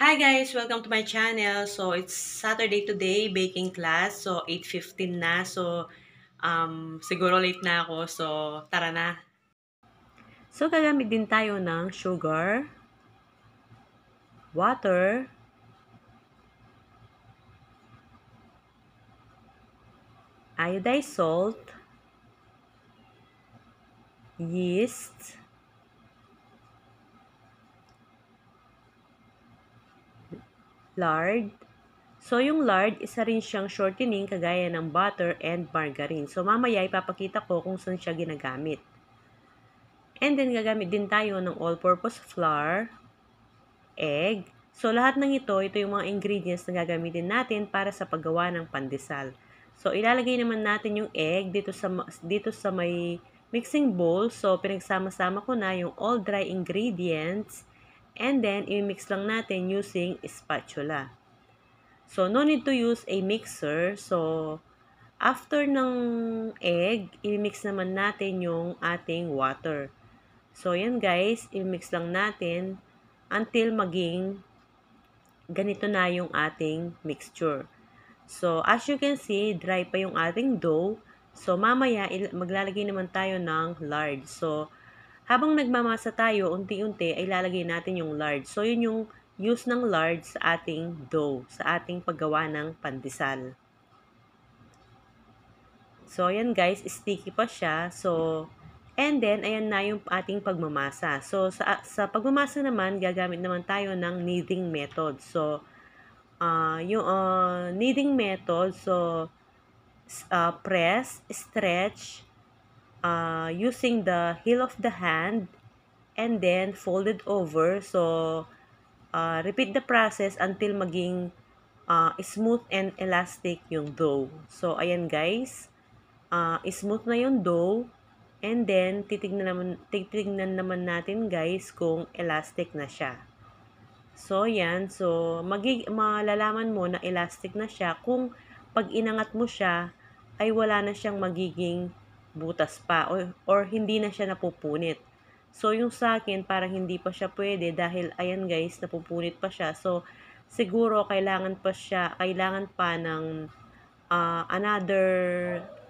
Hi guys! Welcome to my channel. So, it's Saturday today, baking class. So, 8.15 na. So, um, siguro late na ako. So, tara na. So, gagamit din tayo ng sugar, water, iodized salt, yeast, lard. So, yung lard, isa rin siyang shortening kagaya ng butter and margarine. So, mamaya ipapakita ko kung saan siya ginagamit. And then, gagamit din tayo ng all-purpose flour, egg. So, lahat ng ito, ito yung mga ingredients na gagamitin natin para sa paggawa ng pandesal. So, ilalagay naman natin yung egg dito sa, dito sa may mixing bowl. So, pinagsama-sama ko na yung all dry ingredients And then, i-mix lang natin using spatula. So, no need to use a mixer. So, after ng egg, i-mix naman natin yung ating water. So, yan guys, i-mix lang natin until maging ganito na yung ating mixture. So, as you can see, dry pa yung ating dough. So, mamaya, maglalagay naman tayo ng lard. So, habang nagmamasa tayo, unti-unti ay lalagay natin yung lard. So, yun yung use ng lard sa ating dough, sa ating paggawa ng pandesal. So, ayan guys, sticky pa siya. So, and then, ayan na yung ating pagmamasa. So, sa, sa pagmamasa naman, gagamit naman tayo ng kneading method. So, uh, yung uh, kneading method, so, uh, press, stretch, uh, using the heel of the hand and then folded over. So, uh, repeat the process until maging uh, smooth and elastic yung dough. So, ayan guys. Uh, smooth na yung dough. And then, titignan naman, titignan naman natin guys kung elastic na siya. So, yan. So, magig malalaman mo na elastic na siya kung pag inangat mo siya, ay wala na siyang magiging butas pa or, or hindi na siya napupunit. So, yung sa akin, parang hindi pa siya pwede dahil, ayan guys, napupunit pa siya. So, siguro, kailangan pa siya, kailangan pa ng uh, another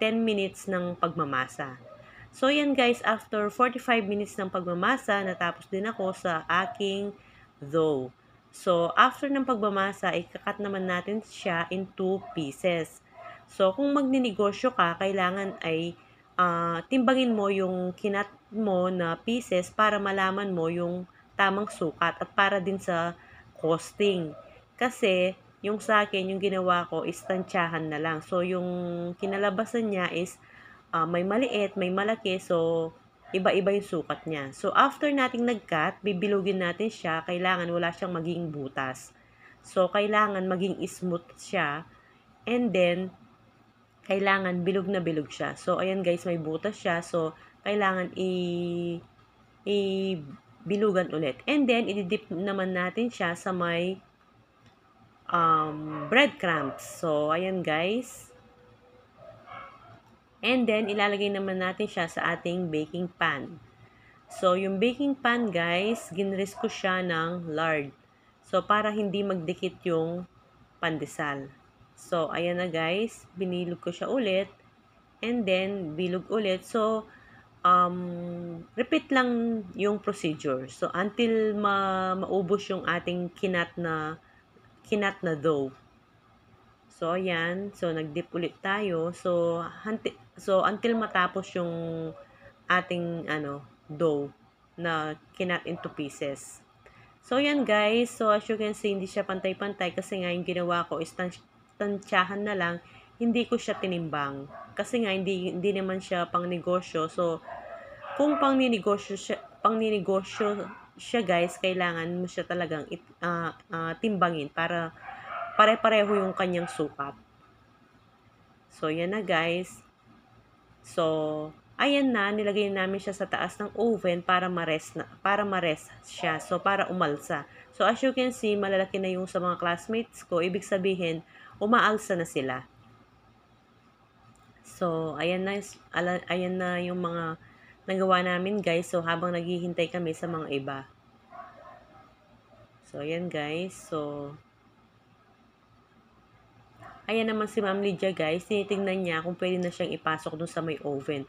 10 minutes ng pagmamasa. So, yan guys, after 45 minutes ng pagmamasa, natapos din ako sa aking dough. So, after ng pagmamasa, ikakat naman natin siya in two pieces. So, kung magninegosyo ka, kailangan ay uh, timbangin mo yung kinat mo na pieces para malaman mo yung tamang sukat at para din sa costing. Kasi yung sa akin, yung ginawa ko is tansyahan na lang. So, yung kinalabasan niya is uh, may maliit, may malaki. So, iba-iba yung sukat niya. So, after nating nag-cut, bibilugin natin siya. Kailangan wala siyang maging butas. So, kailangan maging smooth siya. And then, kailangan bilog na bilog siya. So, ayan guys, may butas siya. So, kailangan i, i bilugan ulit. And then, i-dip naman natin siya sa may um, breadcrumbs. So, ayan guys. And then, ilalagay naman natin siya sa ating baking pan. So, yung baking pan guys, ginris ko siya ng lard. So, para hindi magdikit yung pandesal. So, ayan na guys. Binilog ko siya ulit. And then, bilog ulit. So, um, repeat lang yung procedure. So, until ma maubos yung ating kinat na, kinat na dough. So, ayan. So, nag-dip ulit tayo. So, so, until matapos yung ating, ano, dough na kinat into pieces. So, yan guys. So, as you can see, hindi siya pantay-pantay kasi nga yung ginawa ko is tansyahan na lang, hindi ko siya tinimbang. Kasi nga, hindi, hindi naman siya pang negosyo. So, kung pang ninegosyo siya, pang ninegosyo siya guys, kailangan mo siya talagang it, uh, uh, timbangin para pare-pareho yung kanyang sukat. So, yan na guys. So, Ayan na, nilagay namin siya sa taas ng oven para mares, na, para ma-rest siya. So, para umalsa. So, as you can see, malalaki na yung sa mga classmates ko. Ibig sabihin, umaalsa na sila. So, ayan na, ayan na yung mga nagawa namin, guys. So, habang naghihintay kami sa mga iba. So, ayan, guys. So, Ayan naman si Ma'am Lydia guys, tinitingnan niya kung pwede na siyang ipasok doon sa may oven.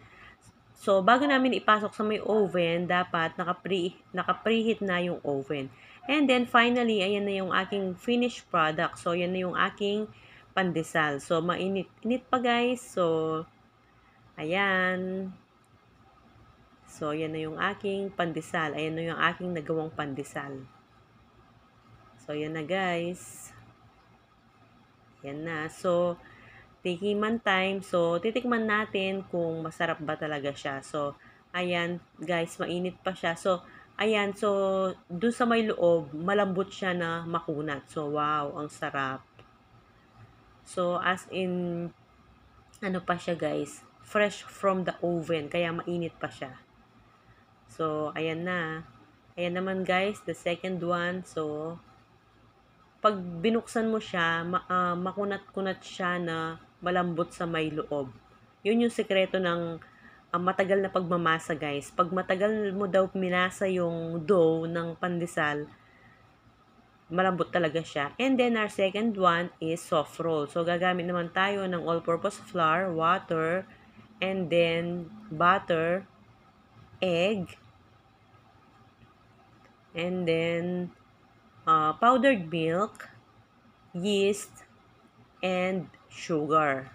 So, bago namin ipasok sa may oven, dapat naka-preheat naka, -pre, na yung oven. And then, finally, ayan na yung aking finished product. So, ayan na yung aking pandesal. So, mainit-init pa guys. So, ayan. So, ayan na yung aking pandesal. Ayan na yung aking nagawang pandesal. So, ayan na guys. Ayan na. So, tikiman time. So, titikman natin kung masarap ba talaga siya. So, ayan, guys, mainit pa siya. So, ayan, so, doon sa may loob, malambot siya na makunat. So, wow, ang sarap. So, as in, ano pa siya, guys, fresh from the oven, kaya mainit pa siya. So, ayan na. Ayan naman, guys, the second one. So, pag binuksan mo siya, ma- uh, makunat-kunat siya na malambot sa may loob. Yun yung sekreto ng uh, matagal na pagmamasa, guys. Pag matagal mo daw minasa yung dough ng pandesal, malambot talaga siya. And then, our second one is soft roll. So, gagamit naman tayo ng all-purpose flour, water, and then butter, egg, and then uh, powdered milk, yeast, and sugar.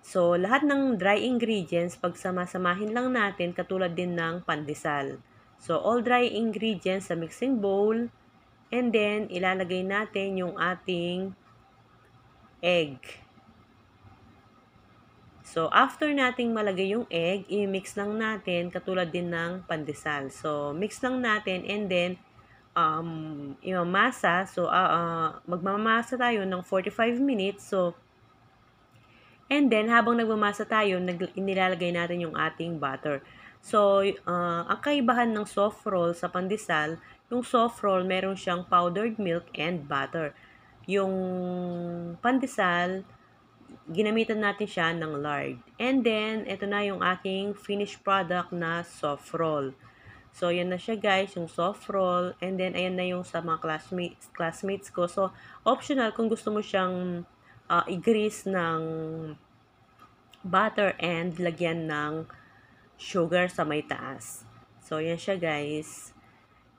So, lahat ng dry ingredients, pag samasamahin lang natin, katulad din ng pandesal. So, all dry ingredients sa mixing bowl. And then, ilalagay natin yung ating egg. So, after nating malagay yung egg, i-mix lang natin katulad din ng pandesal. So, mix lang natin and then, um, imamasa. So, uh, uh, magmamasa tayo ng 45 minutes. So, and then, habang nagmamasa tayo, nag, inilalagay natin yung ating butter. So, uh, ang kaibahan ng soft roll sa pandesal, yung soft roll, meron siyang powdered milk and butter. Yung pandesal, ginamitan natin siya ng lard. And then, ito na yung aking finished product na soft roll. So, yan na siya guys, yung soft roll. And then, ayan na yung sa mga classmates, classmates ko. So, optional kung gusto mo siyang uh, i-grease ng butter and lagyan ng sugar sa may taas. So, yan siya guys.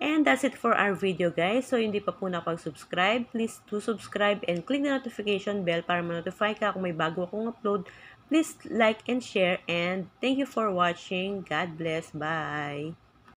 And that's it for our video guys. So, hindi pa po nakapag-subscribe, please to subscribe and click the notification bell para ma-notify ka kung may bago akong upload. Please like and share and thank you for watching. God bless. Bye.